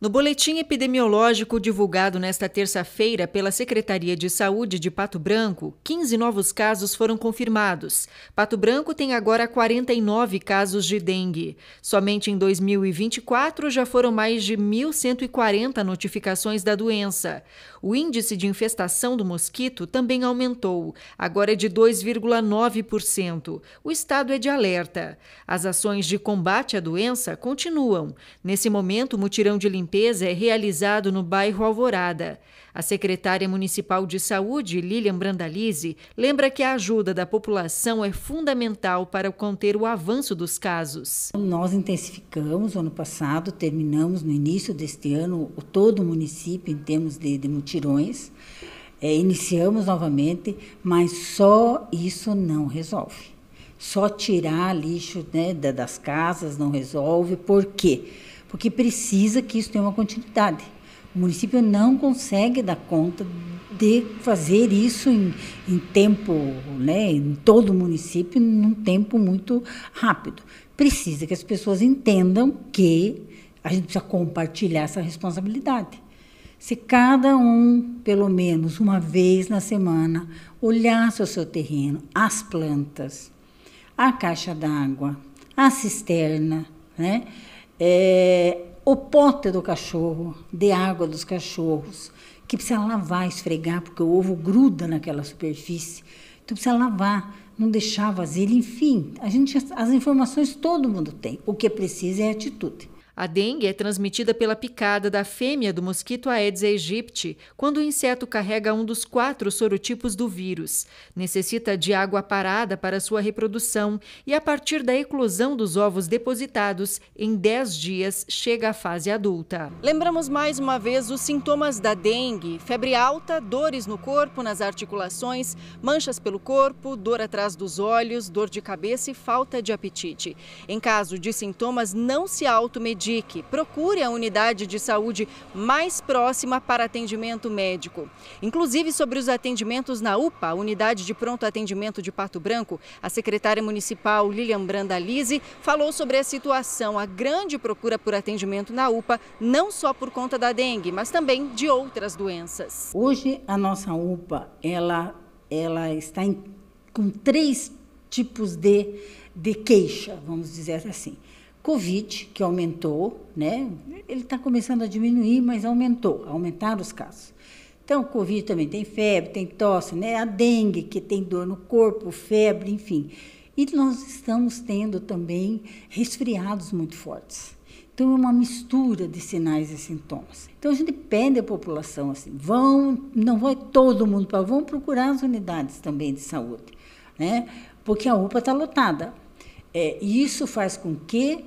No boletim epidemiológico divulgado nesta terça-feira pela Secretaria de Saúde de Pato Branco, 15 novos casos foram confirmados. Pato Branco tem agora 49 casos de dengue. Somente em 2024 já foram mais de 1.140 notificações da doença. O índice de infestação do mosquito também aumentou, agora é de 2,9%. O estado é de alerta. As ações de combate à doença continuam. Nesse momento, o mutirão de limpeza limpeza é realizado no bairro Alvorada. A secretária municipal de saúde, Lilian Brandalize, lembra que a ajuda da população é fundamental para conter o avanço dos casos. Nós intensificamos ano passado, terminamos no início deste ano todo o município em termos de, de mutirões. É, iniciamos novamente, mas só isso não resolve. Só tirar lixo né, das casas não resolve. Por quê? porque precisa que isso tenha uma continuidade. O município não consegue dar conta de fazer isso em, em tempo, né, em todo o município, num tempo muito rápido. Precisa que as pessoas entendam que a gente precisa compartilhar essa responsabilidade. Se cada um, pelo menos uma vez na semana, olhasse o seu terreno, as plantas, a caixa d'água, a cisterna, né? é, o pote do cachorro, de água dos cachorros, que precisa lavar, esfregar, porque o ovo gruda naquela superfície. Então precisa lavar, não deixar vazio, enfim. A gente, as informações todo mundo tem. O que precisa é atitude. A dengue é transmitida pela picada da fêmea do mosquito Aedes aegypti, quando o inseto carrega um dos quatro sorotipos do vírus. Necessita de água parada para sua reprodução e, a partir da eclosão dos ovos depositados, em 10 dias chega à fase adulta. Lembramos mais uma vez os sintomas da dengue: febre alta, dores no corpo, nas articulações, manchas pelo corpo, dor atrás dos olhos, dor de cabeça e falta de apetite. Em caso de sintomas, não se automedica indique, procure a unidade de saúde mais próxima para atendimento médico. Inclusive sobre os atendimentos na UPA, a unidade de pronto atendimento de Pato Branco, a secretária municipal Lilian Brandalize falou sobre a situação, a grande procura por atendimento na UPA, não só por conta da dengue, mas também de outras doenças. Hoje a nossa UPA, ela ela está em, com três tipos de, de queixa, vamos dizer assim. Covid, que aumentou, né? Ele está começando a diminuir, mas aumentou, aumentaram os casos. Então, Covid também tem febre, tem tosse, né? A dengue, que tem dor no corpo, febre, enfim. E nós estamos tendo também resfriados muito fortes. Então, é uma mistura de sinais e sintomas. Então, a gente pede à população assim: vão, não vai todo mundo para, vão procurar as unidades também de saúde, né? Porque a UPA está lotada. É, isso faz com que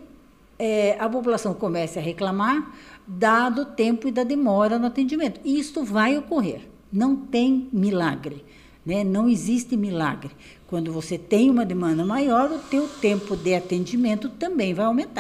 é, a população comece a reclamar, dado o tempo e da demora no atendimento. E vai ocorrer, não tem milagre. Né? Não existe milagre. Quando você tem uma demanda maior, o teu tempo de atendimento também vai aumentar.